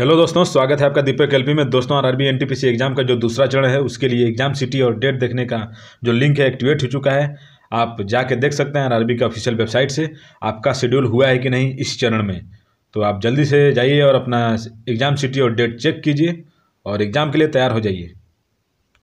hello दोस्तों स्वागत है आपका दीपक एलपी में दोस्तों आर आरबी एनटीपीसी एग्जाम का जो दूसरा चरण है उसके लिए एग्जाम सिटी और डेट देखने का जो लिंक है एक्टिवेट हो चुका है आप जाके देख सकते हैं आरआरबी का ऑफिशियल वेबसाइट से आपका शेड्यूल हुआ है कि नहीं इस चरण में तो आप जल्दी से जाइए और अपना एग्जाम सिटी और डेट चेक कीजिए और एग्जाम के लिए तैयार हो जाइए